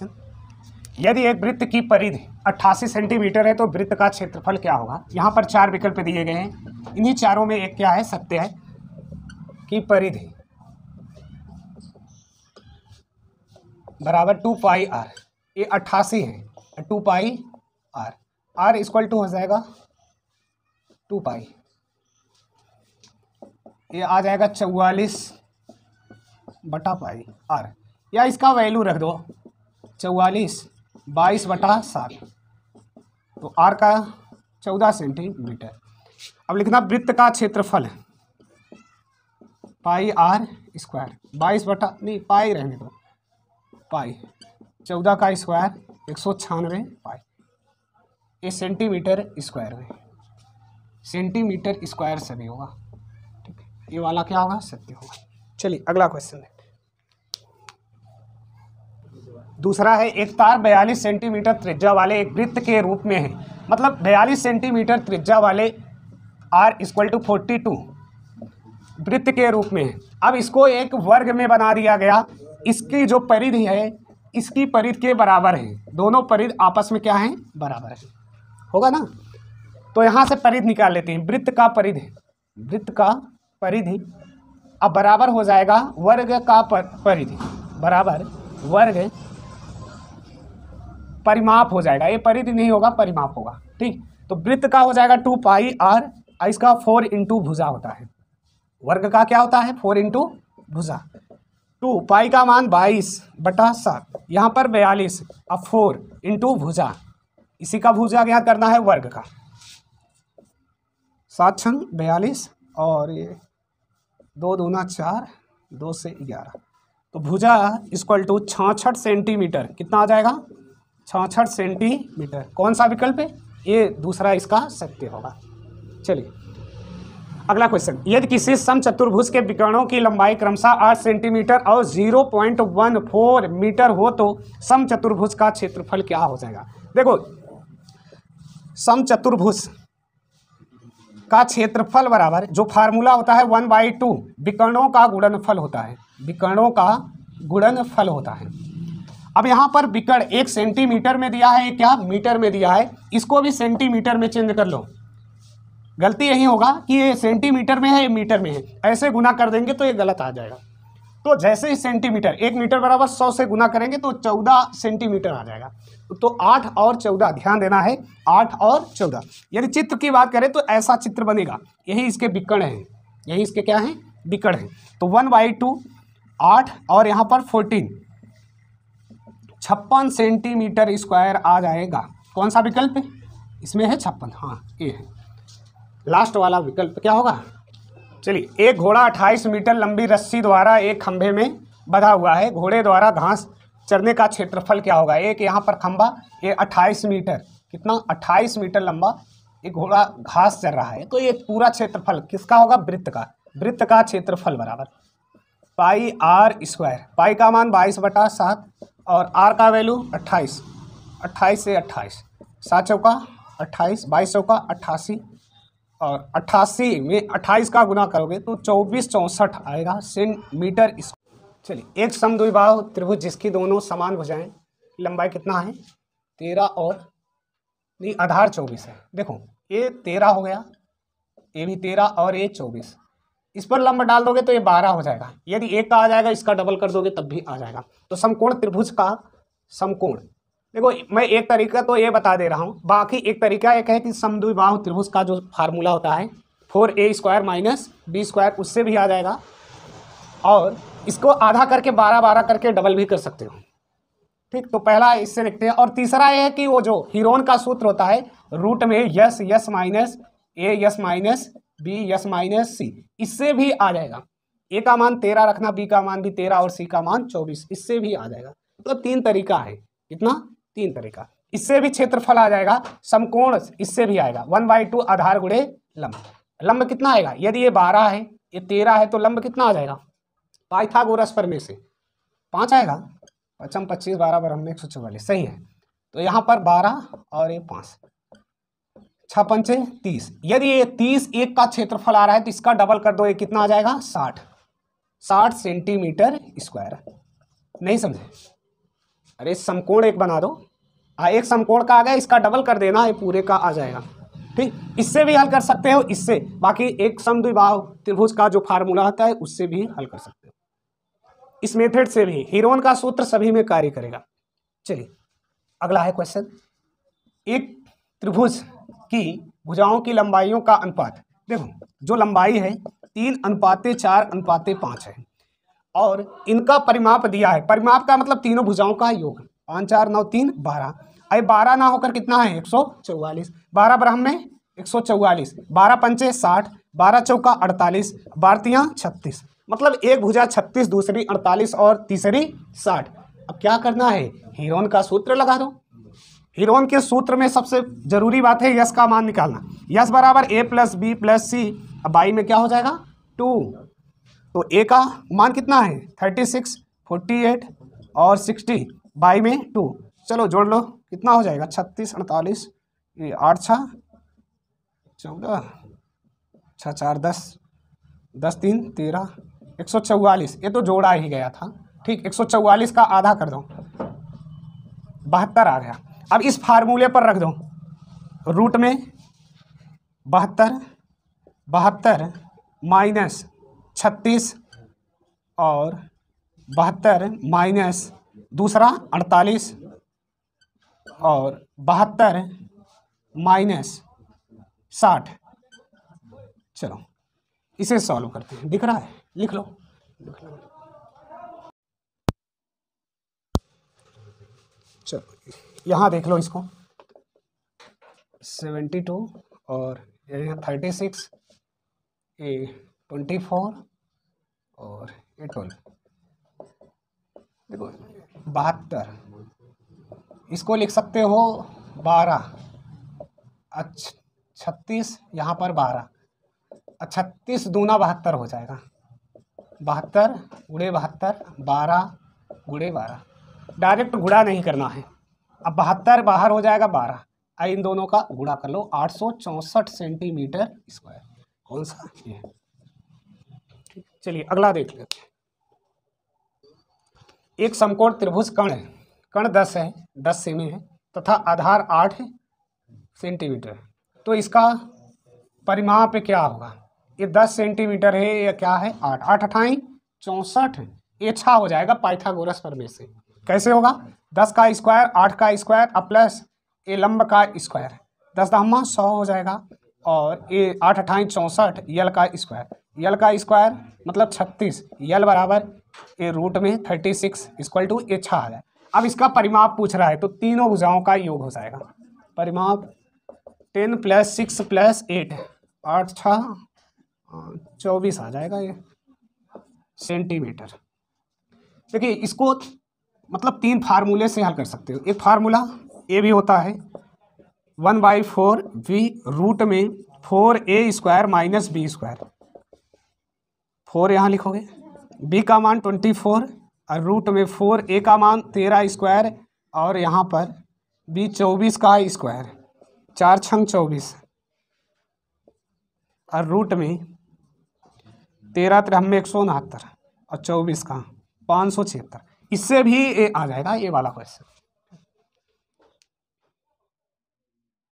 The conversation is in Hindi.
क्वेश्चन यदि एक वृत्त की परिधि 88 सेंटीमीटर है तो वृत्त का क्षेत्रफल क्या होगा यहाँ पर चार विकल्प दिए गए हैं इन्हीं चारों में एक क्या है सत्य है कि परिधि बराबर टू पाई आर ये अट्ठासी है two pi r r equal to हो जाएगा टू पाई ये आ जाएगा चौवालीस बटा पाई आर या इसका वैल्यू रख दो चौवालीस बाईस बटा सात तो आर का चौदह सेंटीमीटर अब लिखना वृत्त का क्षेत्रफल पाई आर स्क्वायर बाईस बटा नहीं पाई रहने दो पाई चौदह का स्क्वायर एक सौ छियानवे पाई ये सेंटीमीटर स्क्वायर में सेंटीमीटर स्क्वायर सभी होगा ठीक है ये वाला क्या होगा सत्य होगा चलिए अगला क्वेश्चन है दूसरा है एक तार बयालीस सेंटीमीटर त्रिज्या वाले एक वृत्त के रूप में है मतलब बयालीस सेंटीमीटर त्रिज्या वाले r equal to forty two वृत्त के रूप में है अब इसको एक वर्ग में बना दिया गया इसकी जो परिधि है इसकी परिध के बराबर है दोनों परिध आपस में क्या है बराबर है होगा ना तो यहाँ से परिध निकाल लेते हैं वृत्त का परिध वृत्त का परिधि अब बराबर हो जाएगा वर्ग का परिधि बराबर वर्ग परिमाप हो जाएगा ये परिधि नहीं होगा परिमाप होगा ठीक तो वृत्त का हो जाएगा टू पाई आर इसका फोर इंटू भुजा होता है वर्ग का क्या होता है फोर इंटू भुजा टू पाई का मान बाईस बटा सात यहाँ पर बयालीस अब फोर इंटू भुजा इसी का भुजा क्या करना है वर्ग का सात छंग बयालीस और ये दो दूना चार दो से ग्यारह तो भुजा इक्वल टू छाछठ सेंटीमीटर कितना आ जाएगा छाछठ सेंटीमीटर कौन सा विकल्प है ये दूसरा इसका सत्य होगा चलिए अगला क्वेश्चन यदि किसी सम चतुर्भुज के विकर्णों की लंबाई क्रमशः 8 सेंटीमीटर और 0.14 मीटर हो तो सम चतुर्भुज का क्षेत्रफल क्या हो जाएगा देखो सम चतुर्भुज का क्षेत्रफल बराबर जो फार्मूला होता है वन बाई टू विकर्णों का गुणनफल होता है विकर्णों का गुणनफल होता है अब यहाँ पर बिकड़ एक सेंटीमीटर में दिया है एक क्या मीटर में दिया है इसको भी सेंटीमीटर में चेंज कर लो गलती यही होगा कि ये सेंटीमीटर में है ये मीटर में है ऐसे गुना कर देंगे तो ये गलत आ जाएगा तो जैसे ही सेंटीमीटर एक मीटर बराबर सौ से गुना करेंगे तो चौदह सेंटीमीटर आ जाएगा तो आठ और चौदह ध्यान देना है आठ और चौदह यदि चित्र की बात करें तो ऐसा चित्र बनेगा यही इसके बिकड़ हैं यही इसके क्या हैं बिकड़ हैं तो वन बाई टू आठ और यहाँ पर फोर्टीन छप्पन सेंटीमीटर स्क्वायर आ जाएगा कौन सा विकल्प इसमें है छप्पन हाँ ये है लास्ट वाला विकल्प क्या होगा चलिए एक घोड़ा अट्ठाईस मीटर लंबी रस्सी द्वारा एक खंभे में बधा हुआ है घोड़े द्वारा घास चरने का क्षेत्रफल क्या होगा एक यहाँ पर खंभा ये अट्ठाईस मीटर कितना अट्ठाईस मीटर लंबा एक घोड़ा घास चर रहा है तो ये पूरा क्षेत्रफल किसका होगा वृत्त का वृत्त का क्षेत्रफल बराबर पाई आर स्क्वायर पाई का मान बाईस बटा सात और आर का वैल्यू अट्ठाईस अट्ठाईस से अट्ठाईस सात चौका अट्ठाईस बाईस चौका अट्ठासी और अट्ठासी में अट्ठाईस का गुना करोगे तो चौबीस चौंसठ आएगा सेंटीमीटर चलिए एक समिभाव त्रिभुज जिसकी दोनों समान भुजाएं लंबाई कितना है तेरह और नहीं आधार चौबीस है देखो ये तेरह हो गया ये भी तेरह और ये चौबीस इस पर लंब डाल दोगे तो ये बारह हो जाएगा यदि एक का आ जाएगा इसका डबल कर दोगे तब भी आ जाएगा तो समकोण त्रिभुज का समकोण देखो मैं एक तरीका तो ये बता दे रहा हूँ बाकी एक तरीका एक है कि समद्विबाहु त्रिभुज का जो फार्मूला होता है four a square minus b square उससे भी आ जाएगा और इसको आधा करके बारह बारह करके डबल भी कर सकते हो ठीक तो पहला इससे लिखते हैं और तीसरा ये है कि वो जो हीरोन का सूत्र होता है रूट में s s minus a s minus b s minus c इससे भी आ जाएगा ए का मान तेरह रखना बी का मान भी तेरह और सी का मान चौबीस इससे भी आ जाएगा मतलब तीन तरीका है कितना तीन तरीका इससे भी क्षेत्रफल आ जाएगा समकोण इससे भी आएगा वन बाई टू आधार गुड़े लंब लंब कितना आएगा यदि ये बारह है ये तेरह है तो लंब कितना आ जाएगा पाइथागोरस पर में से पाँच आएगा पचम पच्चीस बारह बारह में एक सौ चौवालीस सही है तो यहाँ पर बारह और ये पाँच छः पंचे तीस यदि ये तीस एक का क्षेत्रफल आ रहा है तो इसका डबल कर दो ये कितना आ जाएगा साठ साठ सेंटीमीटर स्क्वायर नहीं समझे अरे समकोण एक बना दो आ हाँ, एक समकोण का आ गया इसका डबल कर देना ये पूरे का आ जाएगा ठीक इससे भी हल कर सकते हो इससे बाकी एक समद्विबाहु त्रिभुज का जो फार्मूला होता है उससे भी हल कर सकते हो इस मेथड से भी हीरोन का सूत्र सभी में कार्य करेगा चलिए अगला है क्वेश्चन एक त्रिभुज कि भुजाओं की लंबाइयों का अनुपात देखो जो लंबाई है तीन अनुपाते चार अनुपाते पाँच है और इनका परिमाप दिया है परिमाप का मतलब तीनों भुजाओं का योग पाँच चार नौ तीन बारह अरे बारह ना होकर कितना है एक सौ चौवालीस बारह ब्रह्म में एक सौ चौवालीस बारह पंचे साठ बारह चौका अड़तालीस बारतियाँ छत्तीस मतलब एक भुजा छत्तीस दूसरी अड़तालीस और तीसरी साठ अब क्या करना है हीरोन का सूत्र लगा दो हीरोन के सूत्र में सबसे जरूरी बात है यस का मान निकालना यस बराबर a plus b plus c अब बाई में क्या हो जाएगा टू तो ए का मान कितना है थर्टी सिक्स फोर्टी एट और सिक्सटी बाई में टू चलो जोड़ लो कितना हो जाएगा छत्तीस अड़तालीस ये आठ छः चौदह छः चार दस दस तीन तेरह एक सौ चौवालीस ये तो जोड़ा ही गया था ठीक एक सौ चौवालीस का आधा कर दो बहत्तर आ गया अब इस फार्मूले पर रख दो रूट में बहत्तर बहत्तर माइनस छत्तीस और बहत्तर माइनस दूसरा अड़तालीस और बहत्तर माइनस साठ चलो इसे सॉल्व करते हैं दिख रहा है लिख लो चलो यहाँ देख लो इसको सेवेंटी टू और thirty six a twenty four और ए ट्वेल्व देखो बहत्तर इसको लिख सकते हो बारह छत्तीस यहाँ पर बारह छत्तीस दूना बहत्तर हो जाएगा बहत्तर गुड़े बहत्तर बारह गुड़े बारह डायरेक्ट गुड़ा नहीं करना है अब बहत्तर बाहर हो जाएगा बारह इन दोनों का गुणा कर लो आठ सौ चौसठ सेंटीमीटर स्क्वायर कौन सा चलिए अगला देख लेते एक समकोण त्रिभुज कण है कण दस है दस सेमी है तथा आधार आठ सेंटीमीटर तो इसका परिमाप क्या होगा ये दस सेंटीमीटर है या क्या है आठ आठ अठाई चौंसठ ये छा हो जाएगा पाइथागोरस परमेय से कैसे होगा दस का स्क्वायर आठ का स्क्वायर और प्लस ए लंब का स्क्वायर दस दहमा सौ हो जाएगा और ए आठ अठाई चौंसठ यल का स्क्वायर यल का स्क्वायर मतलब छत्तीस यल बराबर ए रूट में thirty six equal to a छः आ जाए अब इसका परिमाप पूछ रहा है तो तीनों भुजाओं का योग हो जाएगा परिमाप ten plus six plus eight आठ छः चौबीस आ जाएगा ये सेंटीमीटर देखिए इसको मतलब तीन फार्मूले से हल कर सकते हो एक फार्मूला ए भी होता है one by four v root में four a square minus b square four यहाँ लिखोगे बी का मान ट्वेंटी फोर और रूट में फोर ए का मान तेरह स्क्वायर और यहाँ पर बी चौबीस का स्क्वायर चार छंग चौबीस और रूट में तेरह तिरहमे एक सौ उनहत्तर और चौबीस का पाँच सौ छिहत्तर इससे भी ए, आ जाएगा ये वाला क्वेश्चन